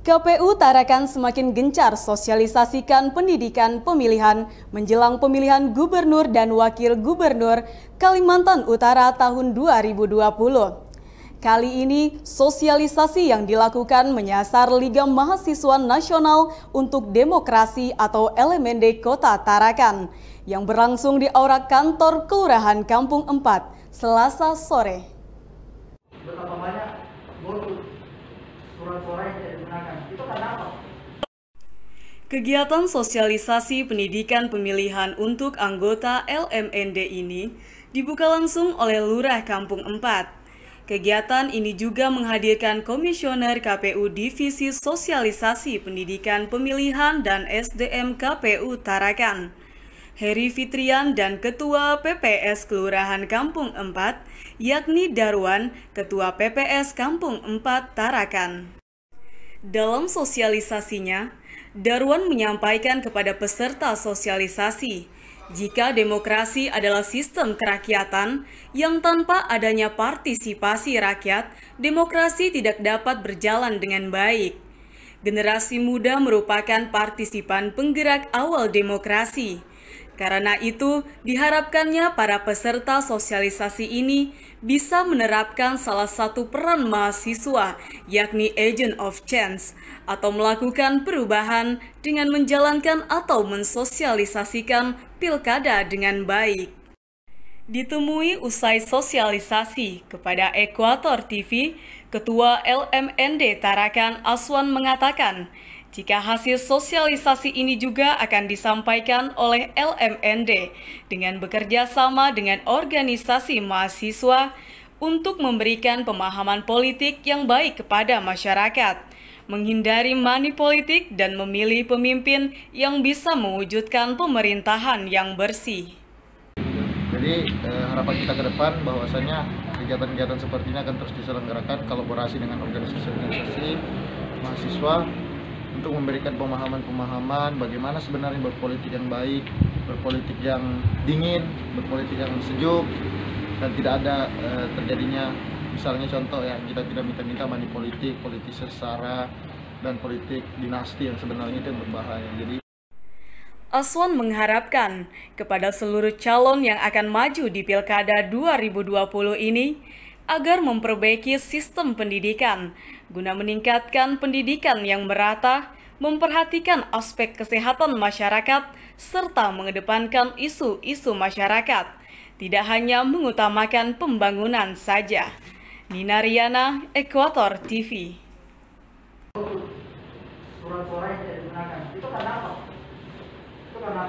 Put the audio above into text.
KPU Tarakan semakin gencar sosialisasikan pendidikan pemilihan menjelang pemilihan gubernur dan wakil gubernur Kalimantan Utara tahun 2020. Kali ini, sosialisasi yang dilakukan menyasar Liga Mahasiswa Nasional untuk Demokrasi atau LMND Kota Tarakan yang berlangsung di Aura kantor Kelurahan Kampung 4, Selasa sore. Betapa banyak Kegiatan sosialisasi pendidikan pemilihan untuk anggota LMND ini dibuka langsung oleh Lurah Kampung 4. Kegiatan ini juga menghadirkan Komisioner KPU Divisi Sosialisasi Pendidikan Pemilihan dan SDM KPU Tarakan. Heri Fitrian dan Ketua PPS Kelurahan Kampung 4, yakni Darwan, Ketua PPS Kampung 4 Tarakan. Dalam sosialisasinya, Darwan menyampaikan kepada peserta sosialisasi, jika demokrasi adalah sistem kerakyatan yang tanpa adanya partisipasi rakyat, demokrasi tidak dapat berjalan dengan baik. Generasi muda merupakan partisipan penggerak awal demokrasi. Karena itu, diharapkannya para peserta sosialisasi ini bisa menerapkan salah satu peran mahasiswa, yakni agent of change, atau melakukan perubahan dengan menjalankan atau mensosialisasikan pilkada dengan baik. Ditemui usai sosialisasi kepada Ekuator TV, Ketua LMND Tarakan Aswan mengatakan, jika hasil sosialisasi ini juga akan disampaikan oleh LMND dengan bekerja sama dengan organisasi mahasiswa untuk memberikan pemahaman politik yang baik kepada masyarakat, menghindari money politik dan memilih pemimpin yang bisa mewujudkan pemerintahan yang bersih. Jadi eh, harapan kita ke depan bahwasanya kegiatan-kegiatan seperti ini akan terus diselenggarakan kolaborasi dengan organisasi-organisasi mahasiswa untuk memberikan pemahaman-pemahaman bagaimana sebenarnya berpolitik yang baik, berpolitik yang dingin, berpolitik yang sejuk dan tidak ada e, terjadinya misalnya contoh ya kita tidak minta-minta money politik, politik secara dan politik dinasti yang sebenarnya itu yang berbahaya. Jadi Aswan mengharapkan kepada seluruh calon yang akan maju di Pilkada 2020 ini agar memperbaiki sistem pendidikan guna meningkatkan pendidikan yang merata, memperhatikan aspek kesehatan masyarakat, serta mengedepankan isu-isu masyarakat, tidak hanya mengutamakan pembangunan saja. Nina Riana, Ekuator TV. Surat suara yang digunakan, itu karena apa? Itu karena apa?